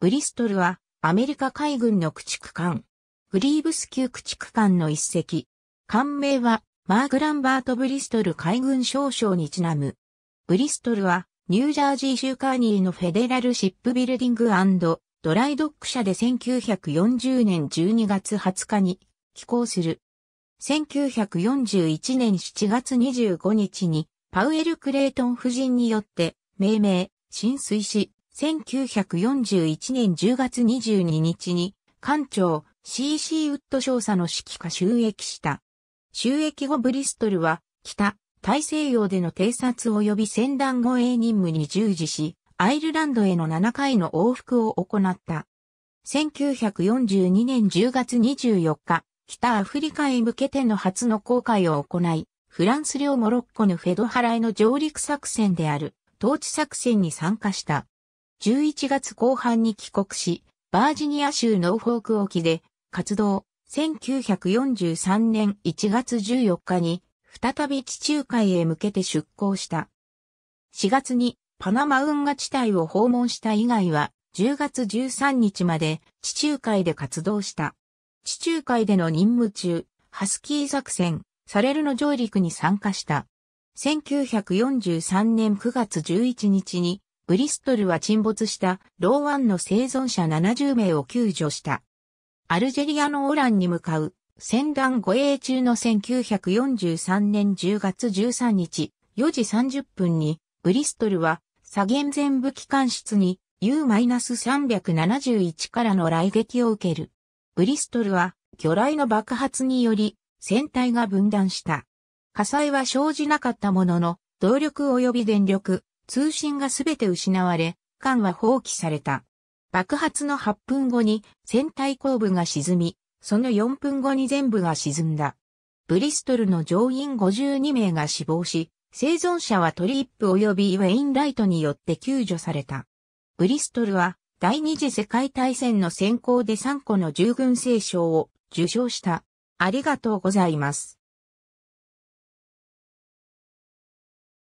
ブリストルはアメリカ海軍の駆逐艦。グリーブス級駆逐艦の一隻。艦名はマーグランバート・ブリストル海軍少将にちなむ。ブリストルはニュージャージー州カーニーのフェデラルシップビルディングドライドック社で1940年12月20日に寄港する。1941年7月25日にパウエル・クレイトン夫人によって命名、浸水し、1941年10月22日に、艦長 CC ウッド少佐の指揮下収益した。収益後ブリストルは、北、大西洋での偵察及び船団護衛任務に従事し、アイルランドへの7回の往復を行った。1942年10月24日、北アフリカへ向けての初の航海を行い、フランス領モロッコのフェドハラへの上陸作戦である、統治作戦に参加した。11月後半に帰国し、バージニア州ノーフォーク沖で活動、1943年1月14日に再び地中海へ向けて出港した。4月にパナマ運河地帯を訪問した以外は10月13日まで地中海で活動した。地中海での任務中、ハスキー作戦、サレルの上陸に参加した。1943年9月11日にブリストルは沈没したローワンの生存者70名を救助した。アルジェリアのオランに向かう、戦団護衛中の1943年10月13日、4時30分に、ブリストルは、左舷前部機関室に U-371 からの雷撃を受ける。ブリストルは、魚雷の爆発により、船体が分断した。火災は生じなかったものの、動力及び電力、通信がすべて失われ、艦は放棄された。爆発の8分後に船体後部が沈み、その4分後に全部が沈んだ。ブリストルの乗員52名が死亡し、生存者はトリップ及びウェインライトによって救助された。ブリストルは第二次世界大戦の先行で3個の従軍聖賞を受賞した。ありがとうございます。